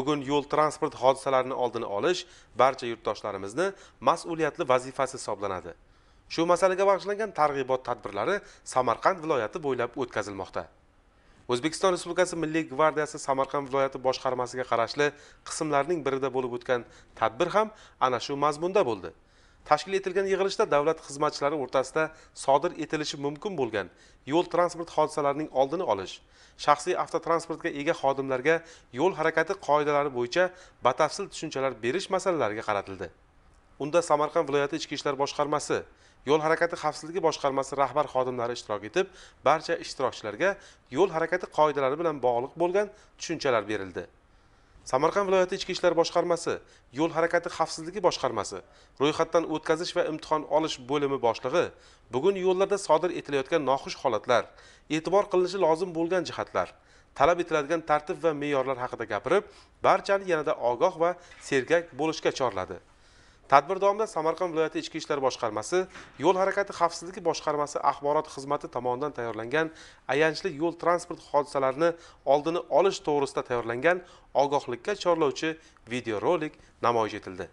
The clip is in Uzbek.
bugun yo'l transport hodisalarini oldini olish barcha yurtdoshlarimizni mas'uliyatli vazifasi hisoblanadi shu masalaga bag'ishlangan targ'ibot tadbirlari samarqand viloyati bo'ylab o'tkazilmoqda o'zbekiston respublikasi milliy gvardiyasi samarqand viloyati boshqarmasiga qarashli qismlarning birida bo'lib o'tgan tadbir ham ana shu mazmunda bo'ldi tashkil etilgan yig'ilishda davlat xizmatchilari o'rtasida sodir etilishi mumkin bo'lgan yo'l transport hodisalarining oldini olish shaxsiy avtotransportga ega xodimlarga yo'l harakati qoidalari bo'yicha batafsil tushunchalar berish masalalariga qaratildi unda samarqand viloyati ichki ishlar boshqarmasi yo'l harakati xavfsizligi boshqarmasi rahbar xodimlari ishtirok etib barcha ishtirokchilarga yo'l harakati qoidalari bilan bog'liq bo'lgan tushunchalar berildi samarqand viloyati ichki ishlar boshqarmasi yo'l harakati xavfsizligi boshqarmasi ro'yxatdan o'tkazish va imtihon olish bo'limi boshlig'i bugun yo'llarda sodir etilayotgan noxush holatlar e'tibor qilinishi lozim bo'lgan jihatlar talab etiladigan tartib va me'yorlar haqida gapirib barchani yanada ogoh va sergak bo'lishga chorladi tadbir davomida samarqand viloyati ichki ishlar boshqarmasi yo'l harakati xavfsizligi boshqarmasi axborot xizmati tomonidan tayyorlangan ayanchli yo'l transport hodisalarini oldini olish to'g'risida tayyorlangan ogohlikka chorlovchi videorolik namoyish etildi